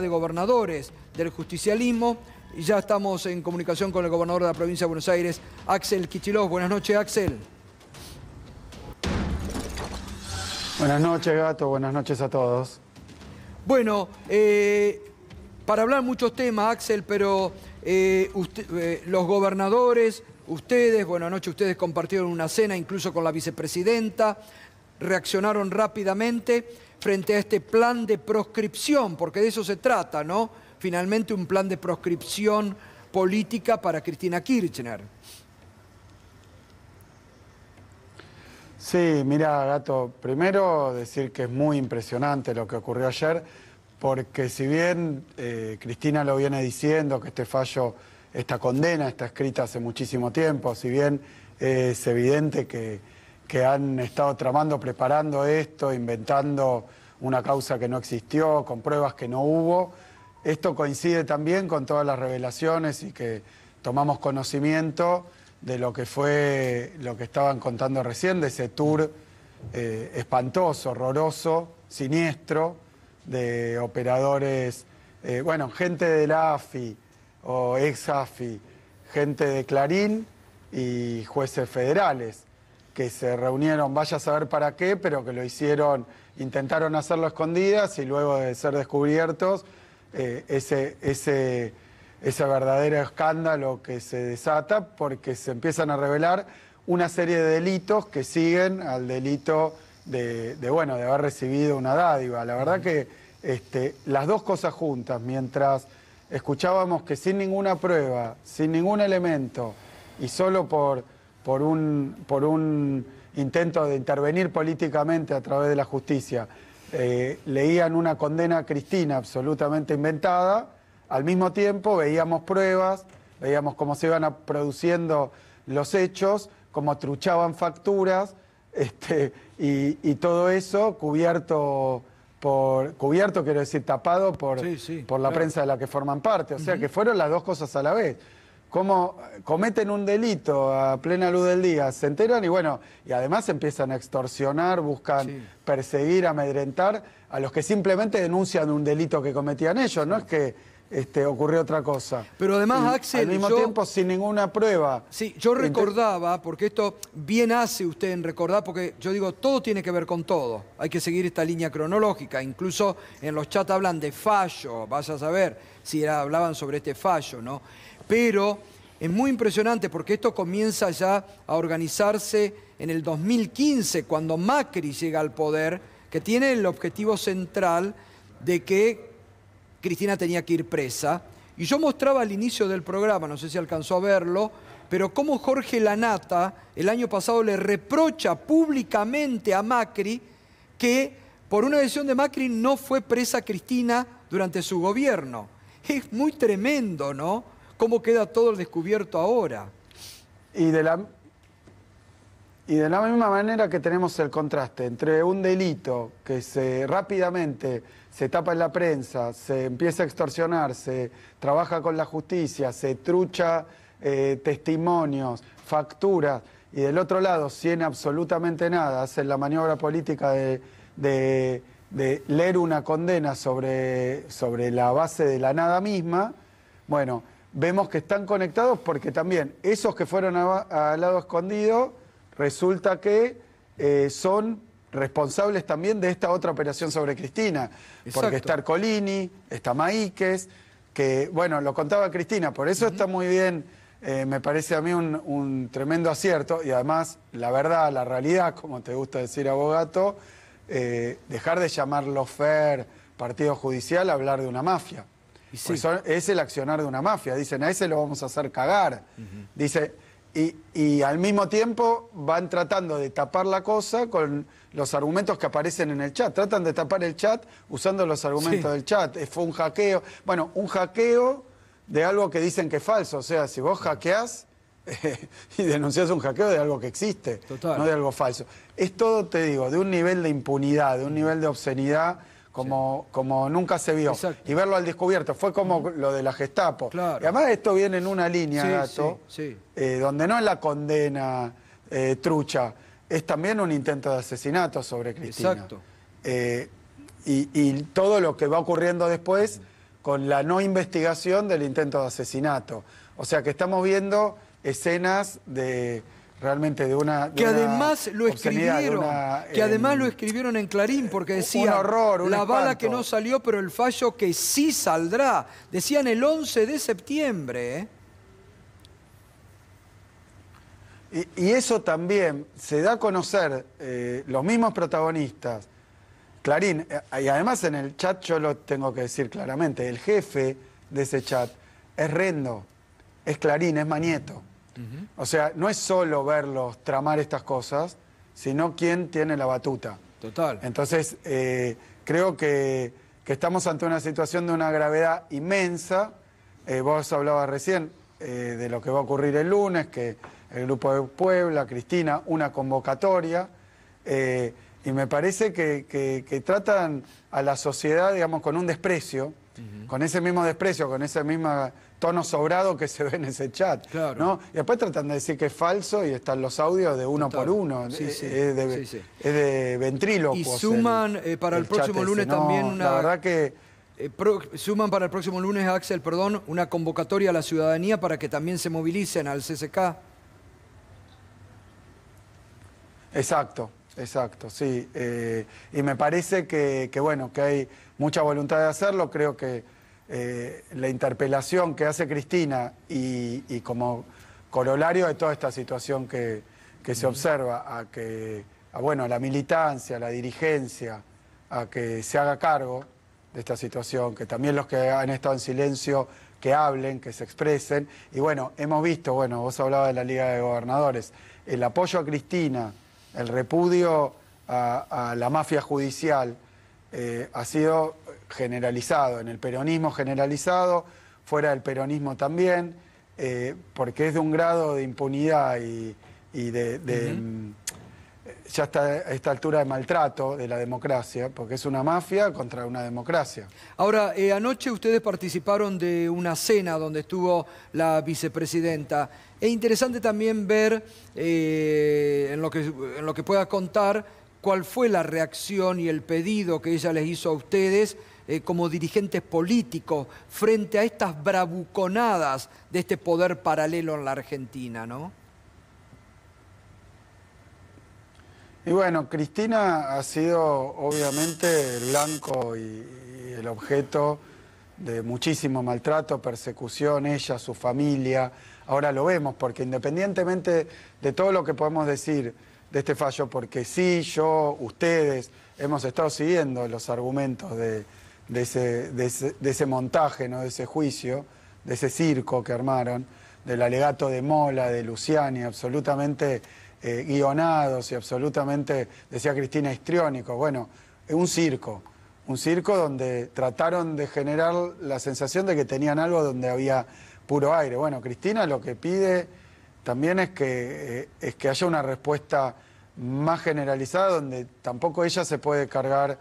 de gobernadores del justicialismo. Y ya estamos en comunicación con el gobernador de la provincia de Buenos Aires, Axel Kichilov. Buenas noches, Axel. Buenas noches, Gato. Buenas noches a todos. Bueno, eh, para hablar muchos temas, Axel, pero eh, eh, los gobernadores, ustedes, bueno, anoche ustedes compartieron una cena incluso con la vicepresidenta, reaccionaron rápidamente frente a este plan de proscripción, porque de eso se trata, ¿no? Finalmente un plan de proscripción política para Cristina Kirchner. Sí, mira, Gato, primero decir que es muy impresionante lo que ocurrió ayer, porque si bien eh, Cristina lo viene diciendo, que este fallo, esta condena está escrita hace muchísimo tiempo, si bien es evidente que que han estado tramando, preparando esto, inventando una causa que no existió, con pruebas que no hubo. Esto coincide también con todas las revelaciones y que tomamos conocimiento de lo que fue lo que estaban contando recién, de ese tour eh, espantoso, horroroso, siniestro, de operadores, eh, bueno, gente del AFI o ex AFI, gente de Clarín y jueces federales que se reunieron, vaya a saber para qué, pero que lo hicieron, intentaron hacerlo escondidas y luego de ser descubiertos, eh, ese, ese, ese verdadero escándalo que se desata porque se empiezan a revelar una serie de delitos que siguen al delito de, bueno, de haber recibido una dádiva. La verdad que este, las dos cosas juntas, mientras escuchábamos que sin ninguna prueba, sin ningún elemento y solo por por un, por un intento de intervenir políticamente a través de la justicia, eh, leían una condena a Cristina absolutamente inventada, al mismo tiempo veíamos pruebas, veíamos cómo se iban produciendo los hechos, cómo truchaban facturas este, y, todo eso cubierto por cubierto, quiero decir, tapado por, por la prensa de la que forman parte. O sea que fueron las dos cosas a la vez cómo eh, cometen un delito a plena luz del día, se enteran y bueno, y además empiezan a extorsionar, buscan perseguir, amedrentar a los que simplemente denuncian un delito que cometían ellos, no es que este, ocurrió otra cosa. Pero además, Axel. Al mismo tiempo, sin ninguna prueba. Sí, yo recordaba, porque esto bien hace usted en recordar, porque yo digo, todo tiene que ver con todo. Hay que seguir esta línea cronológica. Incluso en los chats hablan de fallo, vas a saber si hablaban sobre este fallo, ¿no? Pero es muy impresionante porque esto comienza ya a organizarse en el 2015, cuando Macri llega al poder, que tiene el objetivo central de que Cristina tenía que ir presa. Y yo mostraba al inicio del programa, no sé si alcanzó a verlo, pero cómo Jorge Lanata el año pasado le reprocha públicamente a Macri que por una decisión de Macri no fue presa Cristina durante su gobierno. Es muy tremendo, ¿no? Cómo queda todo el descubierto ahora. Y de la y de la misma manera que tenemos el contraste entre un delito que se rápidamente se tapa en la prensa, se empieza a extorsionar, se trabaja con la justicia, se trucha eh, testimonios, facturas, y del otro lado, sin absolutamente nada, hacen la maniobra política de, de leer una condena sobre, sobre la base de la nada misma, bueno, vemos que están conectados porque también esos que fueron al lado escondido, resulta que eh, son responsables también de esta otra operación sobre Cristina. Porque está Arcolini, está Maíquez, que, bueno, lo contaba Cristina, por eso está muy bien, eh, me parece a mí un, tremendo acierto, y además, la verdad, la realidad, como te gusta decir, abogado eh, dejar de llamarlo FER, partido judicial, hablar de una mafia. Pues es el accionar de una mafia. Dicen, a ese lo vamos a hacer cagar. Dice, y, al mismo tiempo van tratando de tapar la cosa con los argumentos que aparecen en el chat. Tratan de tapar el chat usando los argumentos del chat. Eh, fue un hackeo. Bueno, un hackeo de algo que dicen que es falso. O sea, si vos hackeás y denunciás un hackeo de algo que existe, no de algo falso. Es todo, te digo, de un nivel de impunidad, de un nivel de obscenidad como, como nunca se vio. Y verlo al descubierto. Fue como lo de la Gestapo. Y además esto viene en una línea, Gato, eh, donde no es la condena eh, trucha, es también un intento de asesinato sobre Cristina. Exacto. Eh, y, todo lo que va ocurriendo después con la no investigación del intento de asesinato. O sea que estamos viendo escenas de realmente de una. que además lo escribieron. que además lo escribieron en Clarín, porque decía. Un horror, un la bala que no salió, pero el fallo que sí saldrá. Decían el 11 de septiembre. ¿eh? Y, eso también se da a conocer eh, los mismos protagonistas. Clarín, eh, y además en el chat yo lo tengo que decir claramente, el jefe de ese chat es Rendo, es Clarín, es Manieto. O sea, no es solo verlos tramar estas cosas, sino quién tiene la batuta. Total. Entonces, eh, creo que, estamos ante una situación de una gravedad inmensa. Eh, vos hablabas recién eh, de lo que va a ocurrir el lunes, que el Grupo de Puebla, Cristina, una convocatoria. y me parece que, tratan a la sociedad, digamos, con un desprecio con ese mismo desprecio, con ese mismo tono sobrado que se ve en ese chat. Y después tratan de decir que es falso y están los audios de uno por uno. Eh, es, de, sí, Y suman eh, para el, próximo lunes también una... La verdad que... Eh, suman para el próximo lunes, Axel, perdón, una convocatoria a la ciudadanía para que también se movilicen al CCK. Exacto, Exacto, sí. Eh, y me parece que, bueno, que hay mucha voluntad de hacerlo. Creo que eh, la interpelación que hace Cristina y, como corolario de toda esta situación que, que se observa, a que, bueno, la militancia, a la dirigencia, a que se haga cargo de esta situación, que también los que han estado en silencio, que hablen, que se expresen. Y bueno, hemos visto, bueno, vos hablabas de la Liga de Gobernadores, el apoyo a Cristina el repudio a, la mafia judicial eh, ha sido generalizado, en el peronismo generalizado, fuera del peronismo también, eh, porque es de un grado de impunidad y, de, ya está a esta altura de maltrato de la democracia, porque es una mafia contra una democracia. Ahora, eh, anoche ustedes participaron de una cena donde estuvo la vicepresidenta. Es interesante también ver, eh, en, lo que, pueda contar, cuál fue la reacción y el pedido que ella les hizo a ustedes eh, como dirigentes políticos frente a estas bravuconadas de este poder paralelo en la Argentina, ¿no? Y bueno, Cristina ha sido obviamente el blanco y, el objeto de muchísimo maltrato, persecución, ella, su familia. Ahora lo vemos, porque independientemente de todo lo que podemos decir de este fallo, porque sí, yo, ustedes, hemos estado siguiendo los argumentos de, ese, montaje, ¿no? de ese juicio, de ese circo que armaron, del alegato de Mola, de Luciani, absolutamente eh, guionados y absolutamente, decía Cristina, histriónicos. Bueno, un circo, un circo donde trataron de generar la sensación de que tenían algo donde había puro aire. Bueno, Cristina lo que pide también es que, eh, es que haya una respuesta más generalizada donde tampoco ella se puede cargar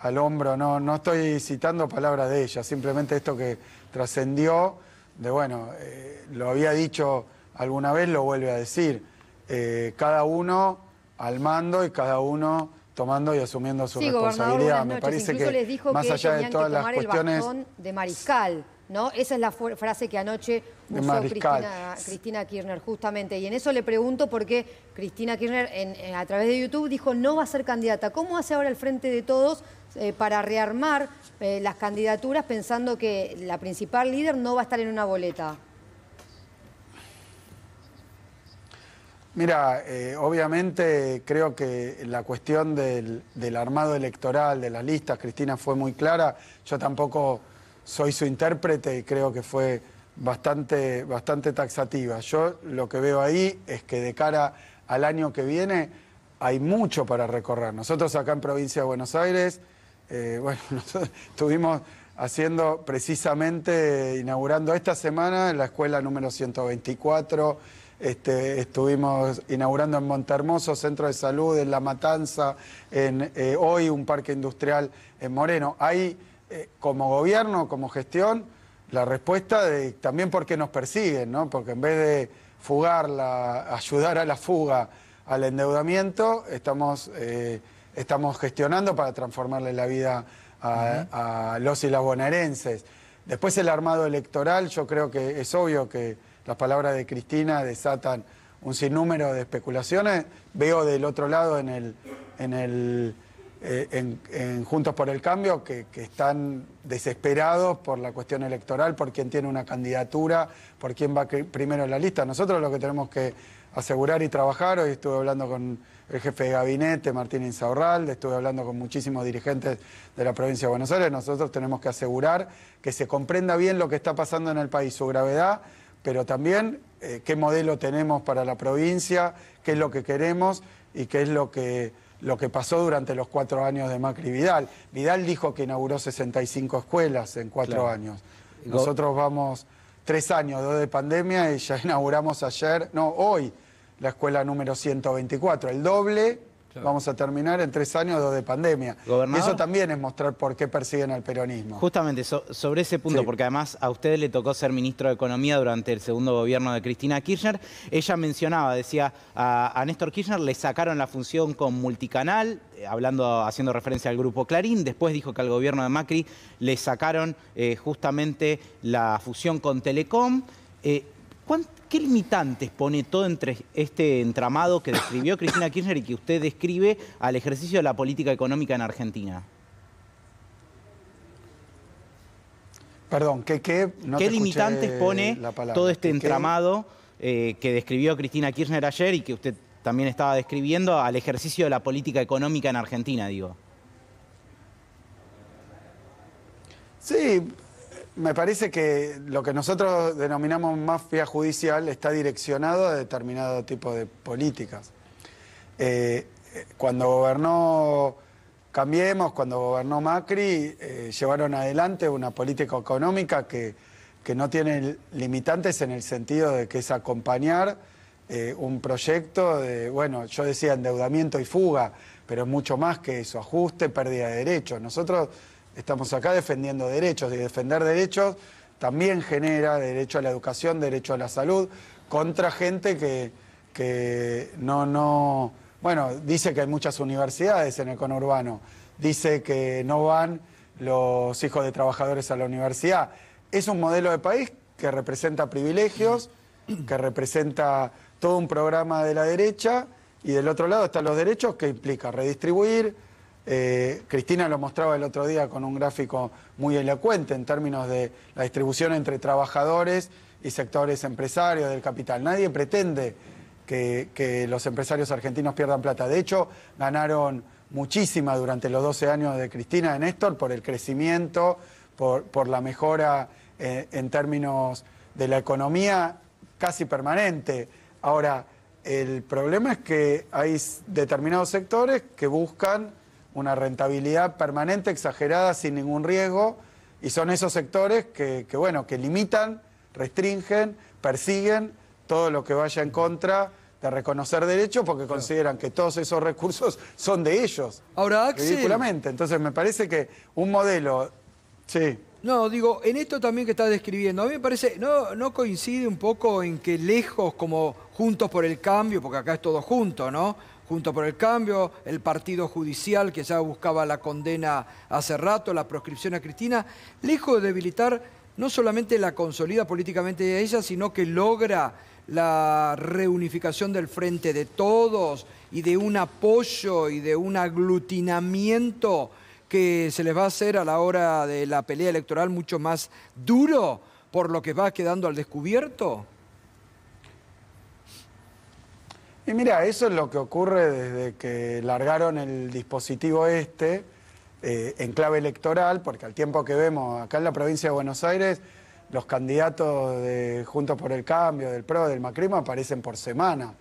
al hombro, no, estoy citando palabras de ella, simplemente esto que trascendió de, bueno, eh, lo había dicho alguna vez, lo vuelve a decir. Eh, cada uno al mando y cada uno tomando y asumiendo su responsabilidad. Me parece que les dijo más que allá de todas que tomar las cuestiones de mariscal, ¿no? Esa es la frase que anoche usó Cristina, Cristina, Kirchner justamente y en eso le pregunto por qué Cristina Kirchner a través de YouTube dijo no va a ser candidata. ¿Cómo hace ahora el frente de todos eh, para rearmar eh, las candidaturas pensando que la principal líder no va a estar en una boleta? Mira, eh, obviamente creo que la cuestión del, armado electoral, de las listas, Cristina fue muy clara. Yo tampoco soy su intérprete y creo que fue bastante, bastante taxativa. Yo lo que veo ahí es que de cara al año que viene hay mucho para recorrer. Nosotros acá en provincia de Buenos Aires, eh, bueno, estuvimos haciendo precisamente, inaugurando esta semana la escuela número 124 este, estuvimos inaugurando en Montermoso, centro de salud, en La Matanza, en eh, hoy un parque industrial en Moreno. Hay, eh, como gobierno, como gestión, la respuesta de también por qué nos persiguen, Porque en vez de fugar, la, ayudar a la fuga, al endeudamiento, estamos, eh, estamos gestionando para transformarle la vida a, a los y las bonaerenses. Después el armado electoral, yo creo que es obvio que las palabras de Cristina desatan un sinnúmero de especulaciones. Veo del otro lado en el, en el eh, Juntos por el Cambio que, están desesperados por la cuestión electoral, por quién tiene una candidatura, por quién va primero en la lista. Nosotros lo que tenemos que asegurar y trabajar, hoy estuve hablando con el jefe de gabinete, Martín Insaurral, estuve hablando con muchísimos dirigentes de la provincia de Buenos Aires, nosotros tenemos que asegurar que se comprenda bien lo que está pasando en el país, su gravedad pero también eh, qué modelo tenemos para la provincia, qué es lo que queremos y qué es lo que, lo que pasó durante los cuatro años de Macri Vidal. Vidal dijo que inauguró 65 escuelas en cuatro años. Nosotros vamos tres años, dos de pandemia y ya inauguramos ayer, no, hoy, la escuela número 124, el doble Vamos a terminar en tres años de pandemia. Eso también es mostrar por qué persiguen al peronismo. Justamente sobre ese punto, porque además a usted le tocó ser ministro de Economía durante el segundo gobierno de Cristina Kirchner. Ella mencionaba, decía, a, Néstor Kirchner le sacaron la función con multicanal, eh, hablando, haciendo referencia al grupo Clarín. Después dijo que al gobierno de Macri le sacaron eh, justamente la fusión con Telecom. Eh, ¿Qué limitantes pone todo este entramado que describió Cristina Kirchner y que usted describe al ejercicio de la política económica en Argentina? Perdón, ¿qué, qué? limitantes pone todo este entramado eh, que describió Cristina Kirchner ayer y que usted también estaba describiendo al ejercicio de la política económica en Argentina, digo? Sí, me parece que lo que nosotros denominamos mafia judicial está direccionado a determinado tipo de políticas. Eh, cuando gobernó Cambiemos, cuando gobernó Macri, eh, llevaron adelante una política económica que, que, no tiene limitantes en el sentido de que es acompañar eh, un proyecto de, bueno, yo decía endeudamiento y fuga, pero mucho más que eso, ajuste, pérdida de derechos. Nosotros Estamos acá defendiendo derechos y defender derechos también genera derecho a la educación, derecho a la salud, contra gente que, no, no, bueno, dice que hay muchas universidades en el conurbano, dice que no van los hijos de trabajadores a la universidad. Es un modelo de país que representa privilegios, que representa todo un programa de la derecha y del otro lado están los derechos que implica redistribuir, eh, Cristina lo mostraba el otro día con un gráfico muy elocuente en términos de la distribución entre trabajadores y sectores empresarios del capital. Nadie pretende que, los empresarios argentinos pierdan plata. De hecho, ganaron muchísima durante los 12 años de Cristina de Néstor por el crecimiento, por, la mejora eh, en términos de la economía casi permanente. Ahora, el problema es que hay determinados sectores que buscan una rentabilidad permanente, exagerada, sin ningún riesgo, y son esos sectores que, bueno, que limitan, restringen, persiguen todo lo que vaya en contra de reconocer derechos porque consideran que todos esos recursos son de ellos. Ahora, Ridículamente. Entonces me parece que un modelo... Sí. No, digo, en esto también que estás describiendo, a mí me parece, ¿no, ¿no coincide un poco en que lejos, como juntos por el cambio, porque acá es todo junto, ¿no? Junto por el Cambio, el Partido Judicial, que ya buscaba la condena hace rato, la proscripción a Cristina, lejos de debilitar, no solamente la consolida políticamente de ella, sino que logra la reunificación del frente de todos y de un apoyo y de un aglutinamiento que se les va a hacer a la hora de la pelea electoral mucho más duro por lo que va quedando al descubierto? Y mira, eso es lo que ocurre desde que largaron el dispositivo este eh, en clave electoral, porque al tiempo que vemos acá en la provincia de Buenos Aires, los candidatos de Juntos por el Cambio, del PRO, del Macrismo aparecen por semana.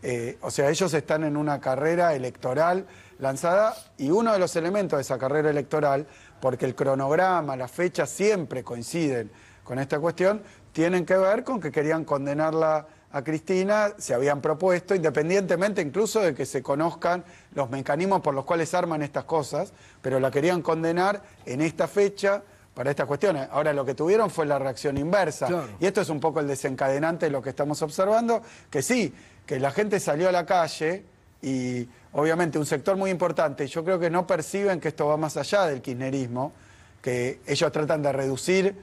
Eh, o sea, ellos están en una carrera electoral lanzada y uno de los elementos de esa carrera electoral, porque el cronograma, las fechas siempre coinciden con esta cuestión, tienen que ver con que querían condenarla a Cristina se habían propuesto, independientemente incluso de que se conozcan los mecanismos por los cuales arman estas cosas, pero la querían condenar en esta fecha para estas cuestiones. Ahora lo que tuvieron fue la reacción inversa. Y esto es un poco el desencadenante de lo que estamos observando, que sí, que la gente salió a la calle y obviamente un sector muy importante, yo creo que no perciben que esto va más allá del kirchnerismo, que ellos tratan de reducir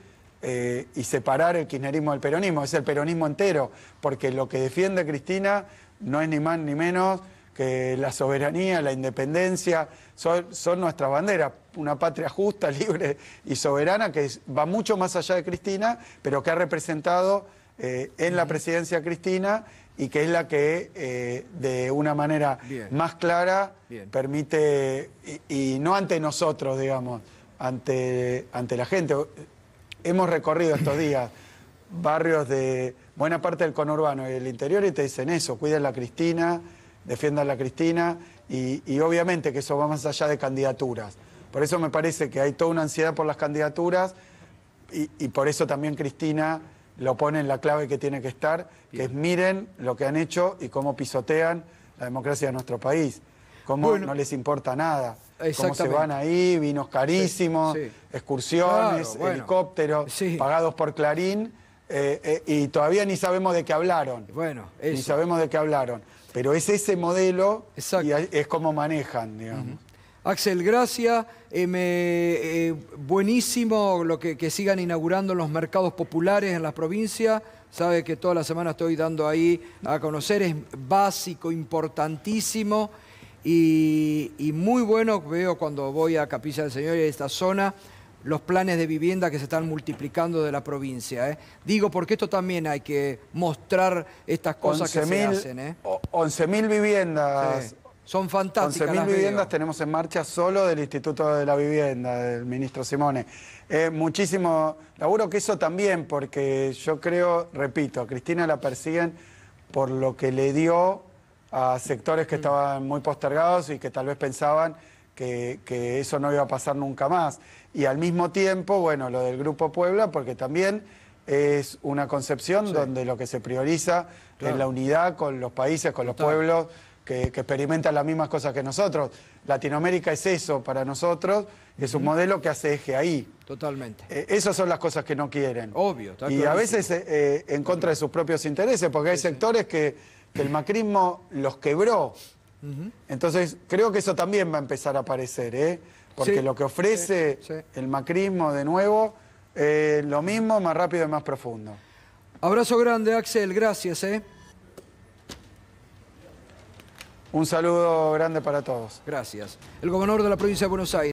eh, y separar el kirchnerismo del peronismo, es el peronismo entero, porque lo que defiende Cristina no es ni más ni menos que la soberanía, la independencia, son, son nuestras banderas, una patria justa, libre y soberana que va mucho más allá de Cristina, pero que ha representado eh, en la presidencia Cristina y que es la que eh, de una manera más clara permite, y, no ante nosotros, digamos, ante, ante la gente hemos recorrido estos días barrios de buena parte del conurbano y el interior y te dicen eso, cuiden la Cristina, defiendan la Cristina y, obviamente que eso va más allá de candidaturas. Por eso me parece que hay toda una ansiedad por las candidaturas y, por eso también Cristina lo pone en la clave que tiene que estar, que es miren lo que han hecho y cómo pisotean la democracia de nuestro país, cómo no les importa nada cómo se van ahí, vinos carísimos, excursiones, helicópteros pagados por Clarín, eh, eh, y todavía ni sabemos de qué hablaron. Bueno, Ni sabemos de qué hablaron. Pero es ese modelo y es como manejan, Axel, gracias. Eh, buenísimo lo que, sigan inaugurando los mercados populares en las provincias. Sabe que toda la semana estoy dando ahí a conocer, es básico, importantísimo. Y, muy bueno, veo cuando voy a Capilla del Señor y a esta zona, los planes de vivienda que se están multiplicando de la provincia. ¿eh? Digo, porque esto también hay que mostrar estas cosas que se hacen. ¿eh? 11.000 viviendas. Son fantásticas. 11.000 viviendas tenemos en marcha solo del Instituto de la Vivienda, del ministro Simone. Eh, muchísimo laburo que eso también, porque yo creo, repito, a Cristina la persiguen por lo que le dio a sectores que estaban muy postergados y que tal vez pensaban que, eso no iba a pasar nunca más. Y al mismo tiempo, bueno, lo del Grupo Puebla, porque también es una concepción donde lo que se prioriza es la unidad con los países, con los pueblos que, experimentan las mismas cosas que nosotros. Latinoamérica es eso para nosotros, es un modelo que hace eje ahí. Totalmente. Eh, esas son las cosas que no quieren. Obvio. Está y a veces eh, eh, en contra de sus propios intereses, porque hay sectores que el macrismo los quebró. Entonces, creo que eso también va a empezar a aparecer, ¿eh? Porque lo que ofrece el macrismo de nuevo, eh, lo mismo, más rápido y más profundo. Abrazo grande, Axel, gracias, ¿eh? Un saludo grande para todos. Gracias. El gobernador de la provincia de Buenos Aires.